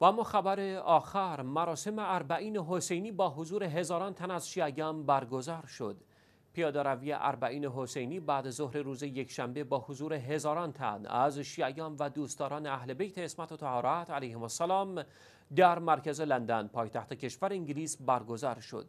و اما خبر آخر مراسم اربعین حسینی با حضور هزاران تن از شیعیان برگزار شد پیاده روی اربعین حسینی بعد ظهر روز یکشنبه با حضور هزاران تن از شیعیان و دوستداران اهل بیت اسمت و طهارت علیهم السلام در مرکز لندن پایتخت کشور انگلیس برگزار شد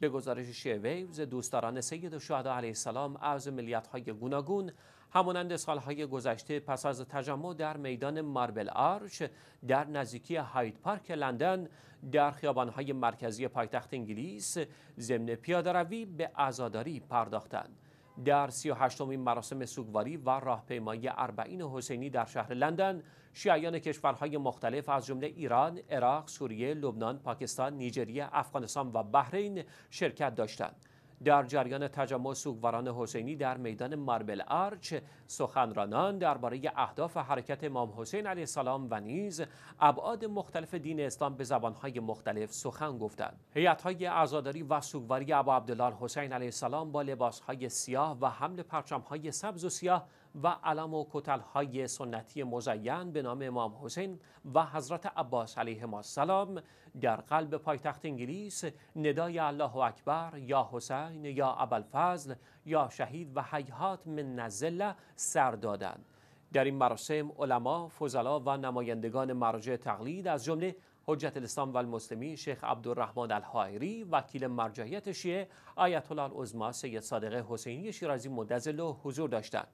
به گزارش شیعه ویوز دوستداران سید و علیه السلام از های گوناگون همانند سالهای گذشته پس از تجمع در میدان ماربل آرچ در نزدیکی هاید پارک لندن در خیابانهای مرکزی پایتخت انگلیس ضمن پیادهروی به ازاداری پرداختند در 38 مین مراسم سوگواری و راهپیمایی اربعین حسینی در شهر لندن شیعیان کشورهای مختلف از جمله ایران، عراق، سوریه، لبنان، پاکستان، نیجریه، افغانستان و بحرین شرکت داشتند. در جریان تجمع سوگواران حسینی در میدان ماربل آرچ سخنرانان درباره اهداف حرکت امام حسین علیه السلام و نیز ابعاد مختلف دین اسلام به زبانهای مختلف سخن گفتند هیئت‌های عزاداری و سوگواری ابا عبدالله حسین علیه السلام با لباسهای سیاه و حمل پرچمهای سبز و سیاه و علم و کتل های سنتی مزین به نام امام حسین و حضرت عباس علیه السلام در قلب پایتخت انگلیس ندای الله اکبر یا حسین یا ابوالفضل یا شهید و حیات من نزله سر دادند در این مراسم علما، فضلا و نمایندگان مراجع تقلید از جمله حجت الاسلام و المسلمین شیخ عبدالرحمن الحائری وکیل مرجعیت شیعه آیت الله العظما سید صادق حسینی شیرازی و حضور داشتند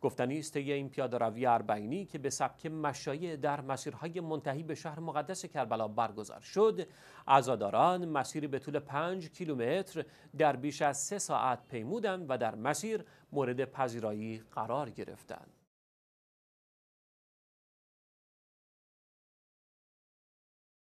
گفتنی است یه این پیاده روی که به سبک مشایع در مسیرهای منتهی به شهر مقدس کربلا برگزار شد عزاداران مسیری به طول 5 کیلومتر در بیش از سه ساعت پیمودند و در مسیر مورد پذیرایی قرار گرفتند